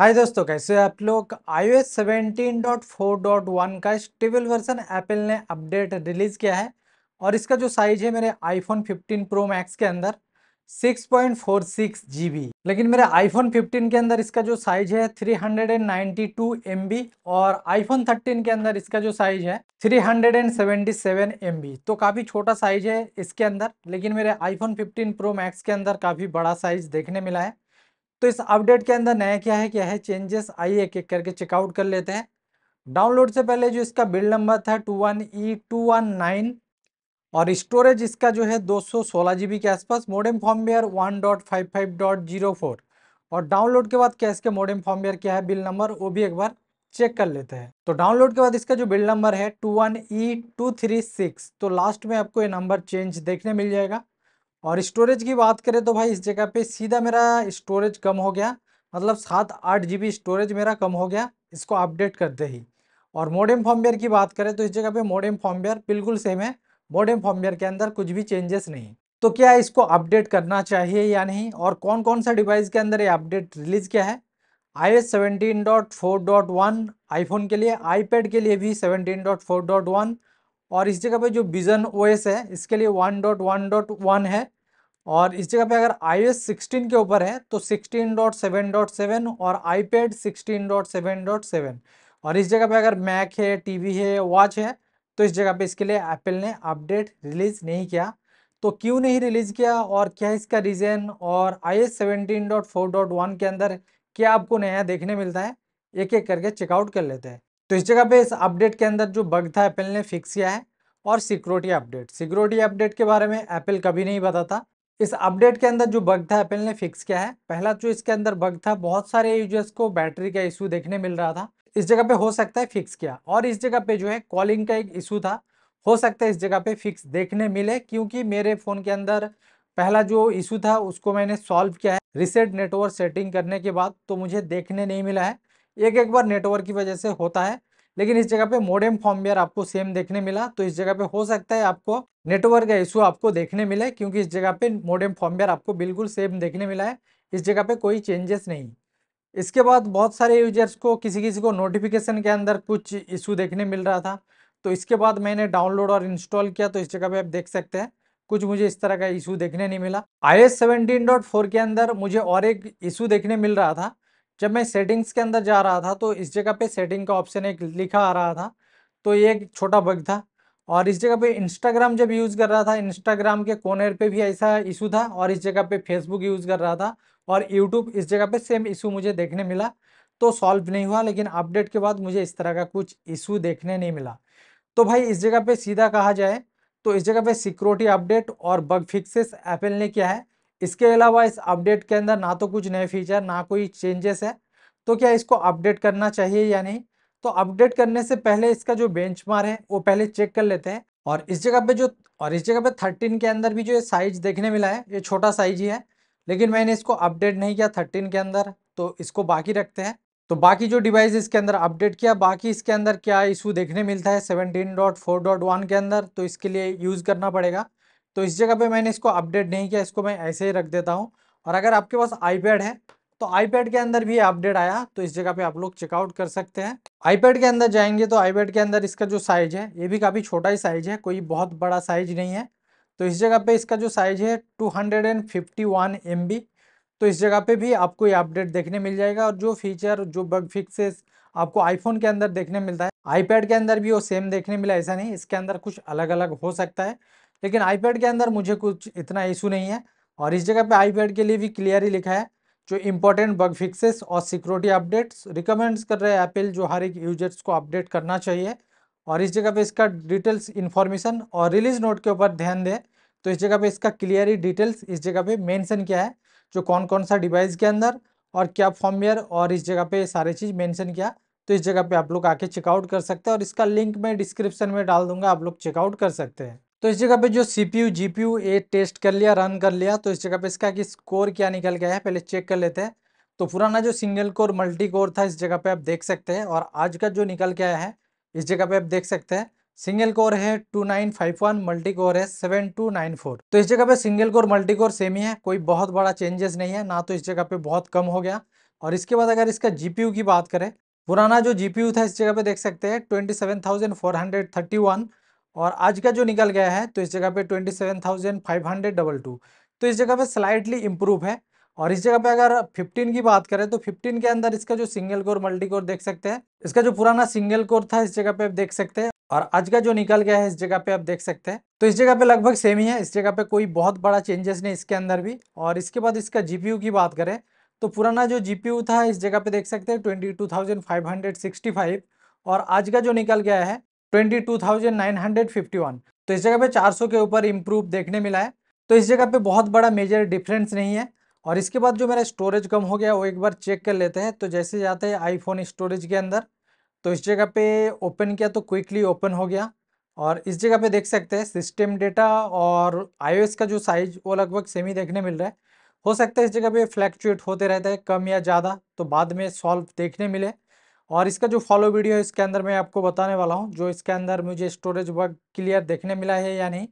हाय दोस्तों कैसे आप लोग आई ओ का स्टेबल वर्जन एप्पल ने अपडेट रिलीज़ किया है और इसका जो साइज है मेरे आईफोन 15 प्रो मैक्स के अंदर 6.46 जीबी लेकिन मेरे आईफोन 15 के अंदर इसका जो साइज है 392 एमबी और आईफोन 13 के अंदर इसका जो साइज है 377 एमबी तो काफ़ी छोटा साइज है इसके अंदर लेकिन मेरे आईफोन 15 प्रो मैक्स के अंदर काफ़ी बड़ा साइज देखने मिला है तो इस अपडेट के अंदर नया क्या है क्या है चेंजेस आइए एक एक करके चेकआउट कर लेते हैं डाउनलोड से पहले जो इसका बिल्ड नंबर था two one E two one nine और स्टोरेज इसका जो है दो सौ सोलह बी के आसपास modem firmware one dot five five dot zero four और डाउनलोड के बाद क्या इसके मोडेम फॉर्मवेयर क्या है बिल नंबर वो भी एक बार चेक कर लेते हैं तो डाउनलोड के बाद इसका जो बिल नंबर है two one E two three six तो लास्ट में आपको ये नंबर चेंज देखने मिल जाएगा और स्टोरेज की बात करें तो भाई इस जगह पे सीधा मेरा स्टोरेज कम हो गया मतलब सात आठ जी स्टोरेज मेरा कम हो गया इसको अपडेट करते ही और मोडेम फॉर्मवेयर की बात करें तो इस जगह पे मोडेम फॉर्मवेयर बिल्कुल सेम है मोडेम फॉर्मवेयर के अंदर कुछ भी चेंजेस नहीं तो क्या इसको अपडेट करना चाहिए या नहीं और कौन कौन सा डिवाइस के अंदर ये अपडेट रिलीज़ किया है I S seventeen dot four dot one iPhone के लिए आईपैड के लिए भी seventeen dot four dot one और इस जगह पे जो विजन ओएस है इसके लिए 1.1.1 है और इस जगह पे अगर आई एस सिक्सटीन के ऊपर है तो 16.7.7 और आईपैड 16.7.7 और इस जगह पे अगर मैक है टीवी है वॉच है तो इस जगह पे इसके लिए एप्पल ने अपडेट रिलीज़ नहीं किया तो क्यों नहीं रिलीज़ किया और क्या इसका रीज़न और आई एस के अंदर क्या आपको नया देखने मिलता है एक एक करके चेकआउट कर लेते हैं तो इस जगह पे इस अपडेट के अंदर जो बग था एप्पल ने फिक्स किया है और सिक्योरिटी अपडेट सिक्योरिटी अपडेट के बारे में एप्पल कभी नहीं बताता इस अपडेट के अंदर जो बग था एप्पल ने फिक्स किया है पहला जो इसके अंदर बग था बहुत सारे यूजर्स को बैटरी का इशू देखने मिल रहा था इस जगह पे हो सकता है फिक्स किया और इस जगह पे जो है कॉलिंग का एक इशू था हो सकता है इस जगह पे फिक्स देखने मिले क्योंकि मेरे फ़ोन के अंदर पहला जो इशू था उसको मैंने सॉल्व किया है रिसेट नेटवर्क सेटिंग करने के बाद तो मुझे देखने नहीं मिला है एक एक बार नेटवर्क की वजह से होता है लेकिन इस जगह पे मोडेम फॉर्मवेयर आपको सेम देखने मिला तो इस जगह पे हो सकता है आपको नेटवर्क का इशू आपको देखने मिले क्योंकि इस जगह पे मोडेम फॉर्मवेयर आपको बिल्कुल सेम देखने मिला है इस जगह पे कोई चेंजेस नहीं इसके बाद बहुत सारे यूजर्स को किसी किसी को नोटिफिकेशन के अंदर कुछ इशू देखने मिल रहा था तो इसके बाद मैंने डाउनलोड और इंस्टॉल किया तो इस जगह पे आप देख सकते हैं कुछ मुझे इस तरह का इशू देखने नहीं मिला आई एस के अंदर मुझे और एक इशू देखने मिल रहा था जब मैं सेटिंग्स के अंदर जा रहा था तो इस जगह पे सेटिंग का ऑप्शन एक लिखा आ रहा था तो ये एक छोटा बग था और इस जगह पे इंस्टाग्राम जब यूज़ कर रहा था इंस्टाग्राम के कॉर्नर पे भी ऐसा इशू था और इस जगह पे फेसबुक यूज़ कर रहा था और यूट्यूब इस जगह पे सेम इशू मुझे देखने मिला तो सॉल्व नहीं हुआ लेकिन अपडेट के बाद मुझे इस तरह का कुछ इशू देखने नहीं मिला तो भाई इस जगह पे सीधा कहा जाए तो इस जगह पे सिक्योरिटी अपडेट और बग फिक्सेस एपल ने किया है इसके अलावा इस अपडेट के अंदर ना तो कुछ नए फीचर ना कोई चेंजेस है तो क्या इसको अपडेट करना चाहिए या नहीं तो अपडेट करने से पहले इसका जो बेंच है वो पहले चेक कर लेते हैं और इस जगह पे जो और इस जगह पे थर्टीन के अंदर भी जो ये साइज देखने मिला है ये छोटा साइज ही है लेकिन मैंने इसको अपडेट नहीं किया थर्टीन के अंदर तो इसको बाकी रखते हैं तो बाकी जो डिवाइस इसके अंदर अपडेट किया बाकी इसके अंदर क्या इशू देखने मिलता है 17.4.1 के अंदर तो इसके लिए यूज़ करना पड़ेगा तो इस जगह पे मैंने इसको अपडेट नहीं किया इसको मैं ऐसे ही रख देता हूँ और अगर आपके पास आईपैड है तो आईपैड के अंदर भी अपडेट आया तो इस जगह पे आप लोग चेकआउट कर सकते हैं आईपैड के अंदर जाएंगे तो आईपैड के अंदर इसका जो साइज है ये भी काफ़ी छोटा ही साइज है कोई बहुत बड़ा साइज नहीं है तो इस जगह पे इसका जो साइज है एम बी तो इस जगह पे भी आपको ये अपडेट देखने मिल जाएगा और जो फीचर जो बग फिक्सेस आपको आईफोन के अंदर देखने मिलता है आईपैड के अंदर भी वो सेम देखने मिला ऐसा नहीं इसके अंदर कुछ अलग अलग हो सकता है लेकिन आईपैड के अंदर मुझे कुछ इतना इशू नहीं है और इस जगह पे आईपैड के लिए भी क्लियर ही लिखा है जो इम्पोर्टेंट बग फिक्सेस और सिक्योरिटी अपडेट्स रिकमेंड्स कर रहे हैं एप्पल जो हर एक यूजर्स को अपडेट करना चाहिए और इस जगह पे इसका डिटेल्स इन्फॉर्मेशन और रिलीज नोट के ऊपर ध्यान दें तो इस जगह पे इसका क्लियर ही डिटेल्स इस जगह पे मेंशन किया है जो कौन कौन सा डिवाइस के अंदर और क्या फॉर्मवेयर और इस जगह पे सारे चीज़ मेंशन किया तो इस जगह पे आप लोग आके चेकआउट कर सकते हैं और इसका लिंक मैं डिस्क्रिप्शन में डाल दूंगा आप लोग चेकआउट कर सकते हैं तो इस जगह पे जो C P U G P U ए टेस्ट कर लिया रन कर लिया तो इस जगह पे इसका कि स्कोर क्या निकल गया है पहले चेक कर लेते हैं तो पुराना जो सिंगल कोर मल्टी कोर था इस जगह पे आप देख सकते हैं और आज का जो निकल के आया है इस जगह पे आप देख सकते हैं सिंगल कोर है two nine five one multi core है सेवन टू नाइन फोर तो इस जगह पे single core multi core same ही है कोई बहुत बड़ा चेंजेस नहीं है ना तो इस जगह पे बहुत कम हो गया और इसके बाद अगर इसका जीपीयू की बात करें पुराना जो जीपीयू था इस जगह पे देख सकते हैं twenty seven thousand four hundred thirty one और आज का जो निकल गया है तो इस जगह पे twenty seven thousand five hundred double two तो इस जगह पे स्लाइटली इम्प्रूव है और इस जगह पे अगर 15 की बात करें तो 15 के अंदर इसका जो सिंगल कोर मल्टी कोर देख सकते हैं इसका जो पुराना सिंगल कोर था इस जगह पे आप देख सकते हैं और आज का जो निकल गया है इस जगह पे आप देख सकते हैं तो इस जगह पे लगभग सेम ही है इस जगह पे कोई बहुत बड़ा चेंजेस नहीं इसके अंदर भी और इसके बाद इसका जीपीयू की बात करें तो पुराना जो जीपीयू था इस जगह पे देख सकते हैं ट्वेंटी और आज का जो निकल गया है twenty two thousand nine hundred fifty one तो इस जगह पे चार सौ के ऊपर इम्प्रूव देखने मिला है तो इस जगह पे बहुत बड़ा मेजर डिफरेंस नहीं है और इसके बाद जो मेरा स्टोरेज कम हो गया वो एक बार चेक कर लेते हैं तो जैसे जाते हैं आईफोन स्टोरेज के अंदर तो इस जगह पे ओपन किया तो क्विकली ओपन हो गया और इस जगह पे देख सकते हैं सिस्टम डेटा और आईओएस का जो साइज वो लगभग सेम ही देखने मिल रहा है हो सकता है इस जगह पे फ्लैक्चुएट होते रहता है कम या ज़्यादा तो बाद में सॉल्व देखने मिले और इसका जो फॉलो वीडियो है इसके अंदर मैं आपको बताने वाला हूँ जो इसके अंदर मुझे स्टोरेज वर्क क्लियर देखने मिला है या नहीं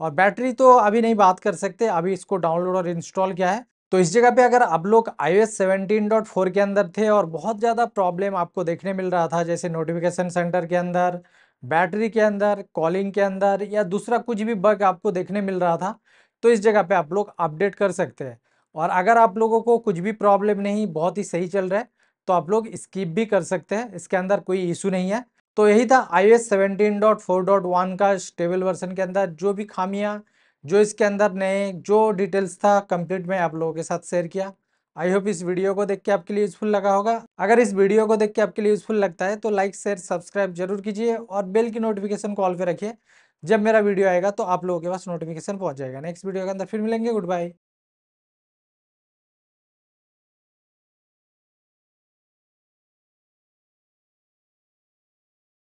और बैटरी तो अभी नहीं बात कर सकते अभी इसको डाउनलोड और इंस्टॉल किया है तो इस जगह पे अगर आप लोग आई एस के अंदर थे और बहुत ज़्यादा प्रॉब्लम आपको देखने मिल रहा था जैसे नोटिफिकेशन सेंटर के अंदर बैटरी के अंदर कॉलिंग के अंदर या दूसरा कुछ भी बग आपको देखने मिल रहा था तो इस जगह पे आप लोग अपडेट कर सकते हैं और अगर आप लोगों को कुछ भी प्रॉब्लम नहीं बहुत ही सही चल रहा है तो आप लोग स्किप भी कर सकते हैं इसके अंदर कोई इशू नहीं है तो यही था आई एस का स्टेबल वर्जन के अंदर जो भी खामियाँ जो इसके अंदर नए जो डिटेल्स था कंप्लीट में आप लोगों के साथ शेयर किया आई होप इस वीडियो को देख के आपके लिए यूजफुल लगा होगा अगर इस वीडियो को देख के आपके लिए यूजफुल लगता है तो लाइक शेयर सब्सक्राइब जरूर कीजिए और बेल की नोटिफिकेशन कॉल पे रखिए जब मेरा वीडियो आएगा तो आप लोगों के पास नोटिफिकेशन पहुंच जाएगा नेक्स्ट वीडियो के अंदर फिर मिलेंगे गुड बाय